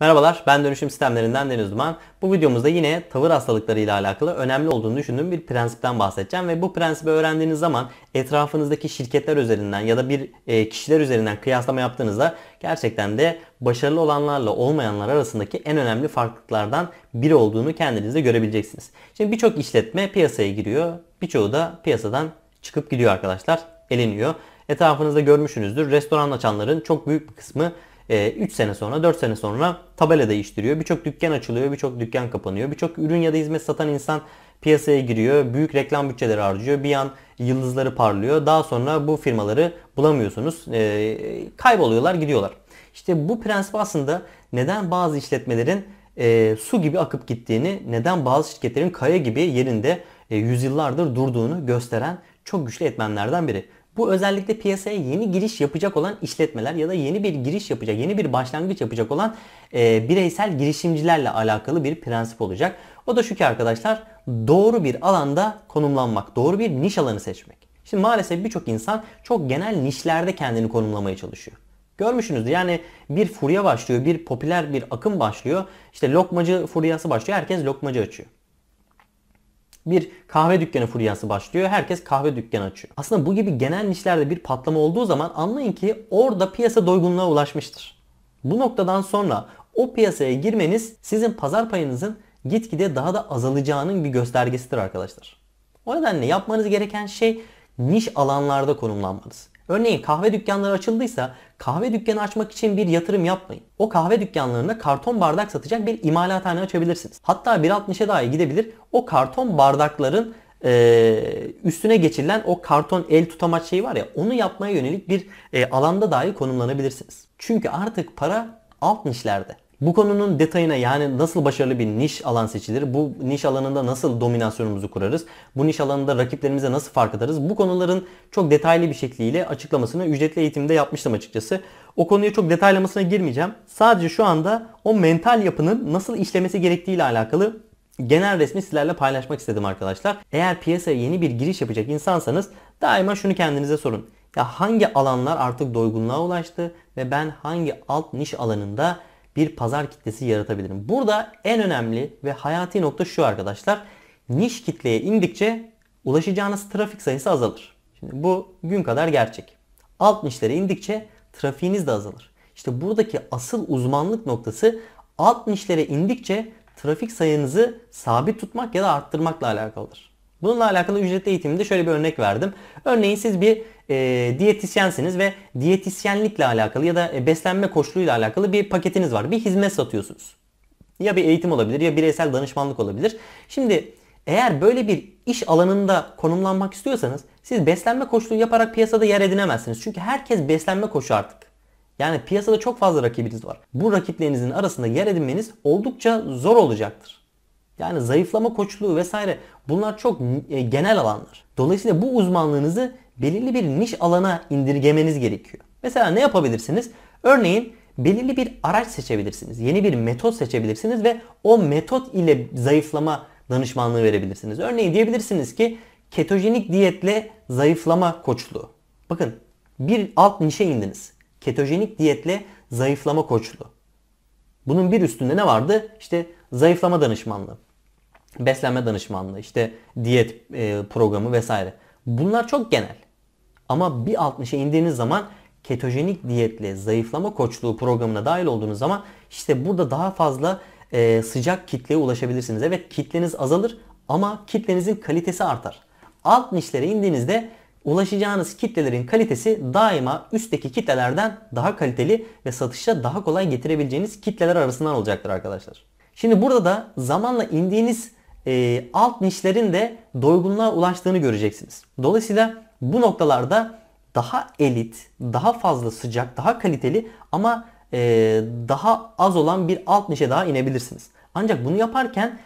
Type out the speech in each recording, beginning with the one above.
Merhabalar, ben Dönüşüm Sistemlerinden Deniz Duman. Bu videomuzda yine tavır hastalıkları ile alakalı önemli olduğunu düşündüğüm bir prensipten bahsedeceğim ve bu prensibi öğrendiğiniz zaman etrafınızdaki şirketler üzerinden ya da bir e, kişiler üzerinden kıyaslama yaptığınızda gerçekten de başarılı olanlarla olmayanlar arasındaki en önemli farklılıklardan biri olduğunu kendinizde görebileceksiniz. Şimdi birçok işletme piyasaya giriyor. Birçoğu da piyasadan çıkıp gidiyor arkadaşlar. Eleniyor. Etrafınızda görmüşsünüzdür. Restoran açanların çok büyük bir kısmı 3 e, sene sonra 4 sene sonra tabela değiştiriyor. Birçok dükkan açılıyor, birçok dükkan kapanıyor. Birçok ürün ya da hizmet satan insan piyasaya giriyor. Büyük reklam bütçeleri harcıyor. Bir an yıldızları parlıyor. Daha sonra bu firmaları bulamıyorsunuz. E, kayboluyorlar, gidiyorlar. İşte bu prensip aslında neden bazı işletmelerin e, su gibi akıp gittiğini, neden bazı şirketlerin kaya gibi yerinde e, yüzyıllardır durduğunu gösteren çok güçlü etmenlerden biri. Bu özellikle piyasaya yeni giriş yapacak olan işletmeler ya da yeni bir giriş yapacak, yeni bir başlangıç yapacak olan e, bireysel girişimcilerle alakalı bir prensip olacak. O da şu ki arkadaşlar doğru bir alanda konumlanmak, doğru bir niş alanı seçmek. Şimdi maalesef birçok insan çok genel nişlerde kendini konumlamaya çalışıyor. Görmüşsünüzdür yani bir furya başlıyor, bir popüler bir akım başlıyor. İşte lokmacı furyası başlıyor, herkes lokmacı açıyor bir kahve dükkanı furyası başlıyor. Herkes kahve dükkanı açıyor. Aslında bu gibi genel nişlerde bir patlama olduğu zaman anlayın ki orada piyasa doygunluğa ulaşmıştır. Bu noktadan sonra o piyasaya girmeniz sizin pazar payınızın gitgide daha da azalacağının bir göstergesidir arkadaşlar. O nedenle yapmanız gereken şey niş alanlarda konumlanmanız. Örneğin kahve dükkanları açıldıysa kahve dükkanı açmak için bir yatırım yapmayın. O kahve dükkanlarında karton bardak satacak bir imalathane açabilirsiniz. Hatta 1.60'a dahi gidebilir o karton bardakların e, üstüne geçirilen o karton el tutamaç şeyi var ya onu yapmaya yönelik bir e, alanda dahi konumlanabilirsiniz. Çünkü artık para alt nişlerde. Bu konunun detayına yani nasıl başarılı bir niş alan seçilir, bu niş alanında nasıl dominasyonumuzu kurarız, bu niş alanında rakiplerimize nasıl fark atarız bu konuların çok detaylı bir şekliyle açıklamasını ücretli eğitimde yapmıştım açıkçası. O konuya çok detaylamasına girmeyeceğim. Sadece şu anda o mental yapının nasıl işlemesi gerektiği ile alakalı genel resmi sizlerle paylaşmak istedim arkadaşlar. Eğer piyasaya yeni bir giriş yapacak insansanız daima şunu kendinize sorun. Ya hangi alanlar artık doygunluğa ulaştı ve ben hangi alt niş alanında bir pazar kitlesi yaratabilirim. Burada en önemli ve hayati nokta şu arkadaşlar. Niş kitleye indikçe ulaşacağınız trafik sayısı azalır. Şimdi bu gün kadar gerçek. Alt nişlere indikçe trafiğiniz de azalır. İşte buradaki asıl uzmanlık noktası alt nişlere indikçe trafik sayınızı sabit tutmak ya da arttırmakla alakalıdır. Bununla alakalı ücretli eğitimde şöyle bir örnek verdim. Örneğin siz bir e, diyetisyensiniz ve diyetisyenlikle alakalı ya da e, beslenme koşuluyla alakalı bir paketiniz var. Bir hizmet satıyorsunuz. Ya bir eğitim olabilir ya bireysel danışmanlık olabilir. Şimdi eğer böyle bir iş alanında konumlanmak istiyorsanız siz beslenme koşulu yaparak piyasada yer edinemezsiniz. Çünkü herkes beslenme koçu artık. Yani piyasada çok fazla rakibiniz var. Bu rakiplerinizin arasında yer edinmeniz oldukça zor olacaktır. Yani zayıflama koçluğu vesaire bunlar çok e, genel alanlar. Dolayısıyla bu uzmanlığınızı belirli bir niş alana indirgemeniz gerekiyor. Mesela ne yapabilirsiniz? Örneğin belirli bir araç seçebilirsiniz. Yeni bir metot seçebilirsiniz ve o metot ile zayıflama danışmanlığı verebilirsiniz. Örneğin diyebilirsiniz ki ketojenik diyetle zayıflama koçluğu. Bakın bir alt nişe indiniz. Ketojenik diyetle zayıflama koçluğu. Bunun bir üstünde ne vardı? İşte zayıflama danışmanlığı beslenme danışmanlığı, işte diyet e, programı vesaire. Bunlar çok genel. Ama bir 60'a indiğiniz zaman ketojenik diyetle zayıflama koçluğu programına dahil olduğunuz zaman işte burada daha fazla e, sıcak kitleye ulaşabilirsiniz. Evet kitleniz azalır ama kitlenizin kalitesi artar. Alt nişlere indiğinizde ulaşacağınız kitlelerin kalitesi daima üstteki kitlelerden daha kaliteli ve satışta daha kolay getirebileceğiniz kitleler arasından olacaktır arkadaşlar. Şimdi burada da zamanla indiğiniz e, alt nişlerin de doygunluğa ulaştığını göreceksiniz. Dolayısıyla bu noktalarda daha elit, daha fazla sıcak, daha kaliteli ama e, daha az olan bir alt nişe daha inebilirsiniz. Ancak bunu yaparken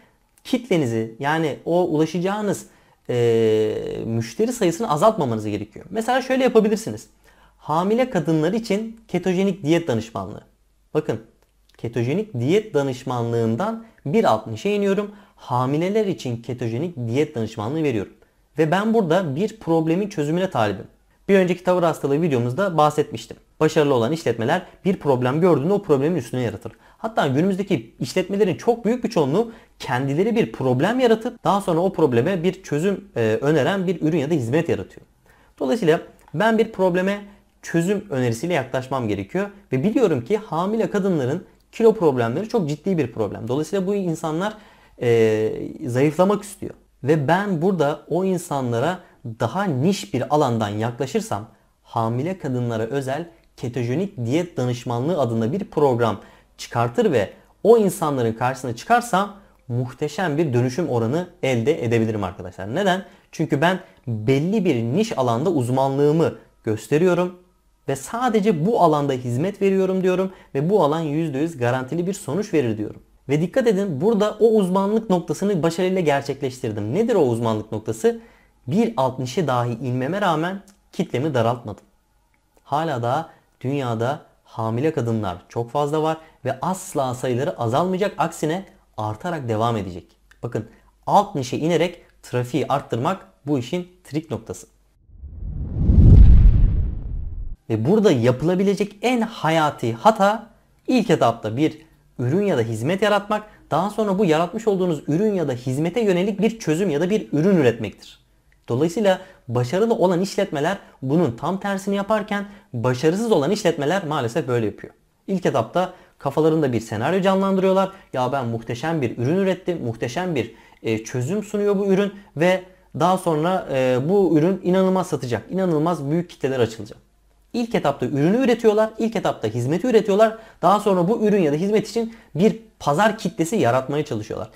kitlenizi yani o ulaşacağınız e, müşteri sayısını azaltmamanız gerekiyor. Mesela şöyle yapabilirsiniz. Hamile kadınlar için ketojenik diyet danışmanlığı. Bakın ketojenik diyet danışmanlığından bir alt nişe iniyorum hamileler için ketojenik diyet danışmanlığı veriyorum. Ve ben burada bir problemin çözümüne talibim. Bir önceki tavır hastalığı videomuzda bahsetmiştim. Başarılı olan işletmeler bir problem gördüğünde o problemin üstüne yaratır. Hatta günümüzdeki işletmelerin çok büyük bir çoğunluğu kendileri bir problem yaratıp daha sonra o probleme bir çözüm e, öneren bir ürün ya da hizmet yaratıyor. Dolayısıyla ben bir probleme çözüm önerisiyle yaklaşmam gerekiyor ve biliyorum ki hamile kadınların kilo problemleri çok ciddi bir problem. Dolayısıyla bu insanlar e, zayıflamak istiyor. Ve ben burada o insanlara daha niş bir alandan yaklaşırsam hamile kadınlara özel ketojenik diyet danışmanlığı adında bir program çıkartır ve o insanların karşısına çıkarsam muhteşem bir dönüşüm oranı elde edebilirim arkadaşlar. Neden? Çünkü ben belli bir niş alanda uzmanlığımı gösteriyorum ve sadece bu alanda hizmet veriyorum diyorum ve bu alan %100 garantili bir sonuç verir diyorum. Ve dikkat edin burada o uzmanlık noktasını başarıyla gerçekleştirdim. Nedir o uzmanlık noktası? 1.60'e dahi inmeme rağmen kitlemi daraltmadım. Hala da dünyada hamile kadınlar çok fazla var ve asla sayıları azalmayacak aksine artarak devam edecek. Bakın alt nişe inerek trafiği arttırmak bu işin trik noktası. Ve burada yapılabilecek en hayati hata ilk etapta bir ürün ya da hizmet yaratmak, daha sonra bu yaratmış olduğunuz ürün ya da hizmete yönelik bir çözüm ya da bir ürün üretmektir. Dolayısıyla başarılı olan işletmeler bunun tam tersini yaparken başarısız olan işletmeler maalesef böyle yapıyor. İlk etapta kafalarında bir senaryo canlandırıyorlar. Ya ben muhteşem bir ürün ürettim, muhteşem bir e, çözüm sunuyor bu ürün ve daha sonra e, bu ürün inanılmaz satacak, inanılmaz büyük kitleler açılacak. İlk etapta ürünü üretiyorlar, ilk etapta hizmeti üretiyorlar. Daha sonra bu ürün ya da hizmet için bir pazar kitlesi yaratmaya çalışıyorlar.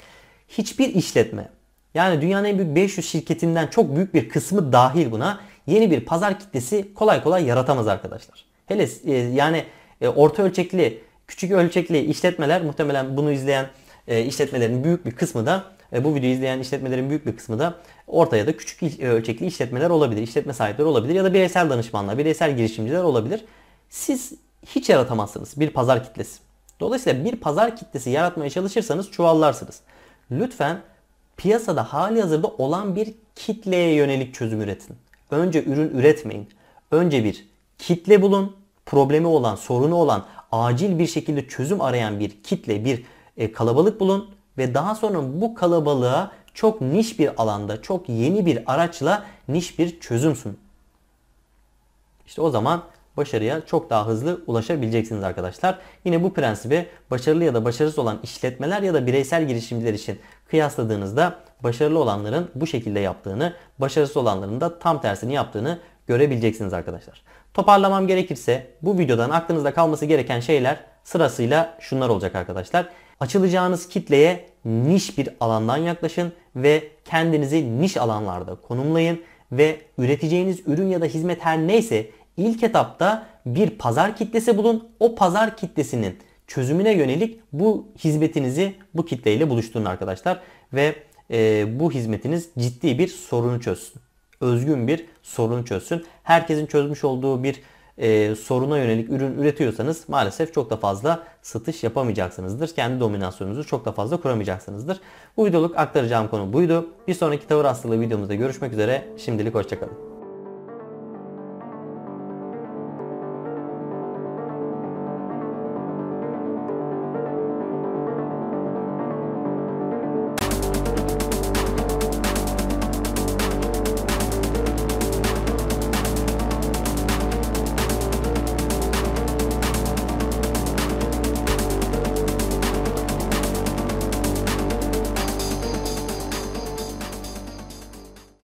Hiçbir işletme yani dünyanın en büyük 500 şirketinden çok büyük bir kısmı dahil buna yeni bir pazar kitlesi kolay kolay yaratamaz arkadaşlar. Hele e, yani e, orta ölçekli, küçük ölçekli işletmeler muhtemelen bunu izleyen e, işletmelerin büyük bir kısmı da e, bu videoyu izleyen işletmelerin büyük bir kısmı da ortaya da küçük e, ölçekli işletmeler olabilir, işletme sahipleri olabilir ya da bireysel danışmanlar, bireysel girişimciler olabilir. Siz hiç yaratamazsınız bir pazar kitlesi. Dolayısıyla bir pazar kitlesi yaratmaya çalışırsanız çuvallarsınız. Lütfen piyasada hali hazırda olan bir kitleye yönelik çözüm üretin. Önce ürün üretmeyin. Önce bir kitle bulun. Problemi olan, sorunu olan, acil bir şekilde çözüm arayan bir kitle, bir e, kalabalık bulun ve daha sonra bu kalabalığa çok niş bir alanda, çok yeni bir araçla niş bir çözüm sun. İşte o zaman başarıya çok daha hızlı ulaşabileceksiniz arkadaşlar. Yine bu prensibi başarılı ya da başarısız olan işletmeler ya da bireysel girişimciler için kıyasladığınızda başarılı olanların bu şekilde yaptığını, başarısız olanların da tam tersini yaptığını görebileceksiniz arkadaşlar. Toparlamam gerekirse bu videodan aklınızda kalması gereken şeyler sırasıyla şunlar olacak arkadaşlar. Açılacağınız kitleye niş bir alandan yaklaşın ve kendinizi niş alanlarda konumlayın ve üreteceğiniz ürün ya da hizmet her neyse ilk etapta bir pazar kitlesi bulun. O pazar kitlesinin çözümüne yönelik bu hizmetinizi bu kitleyle buluşturun arkadaşlar ve e, bu hizmetiniz ciddi bir sorunu çözsün. Özgün bir sorunu çözsün. Herkesin çözmüş olduğu bir e, soruna yönelik ürün üretiyorsanız maalesef çok da fazla satış yapamayacaksınızdır. Kendi dominasyonunuzu çok da fazla kuramayacaksınızdır. Bu videoluk aktaracağım konu buydu. Bir sonraki tavır hastalığı videomuzda görüşmek üzere. Şimdilik hoşçakalın.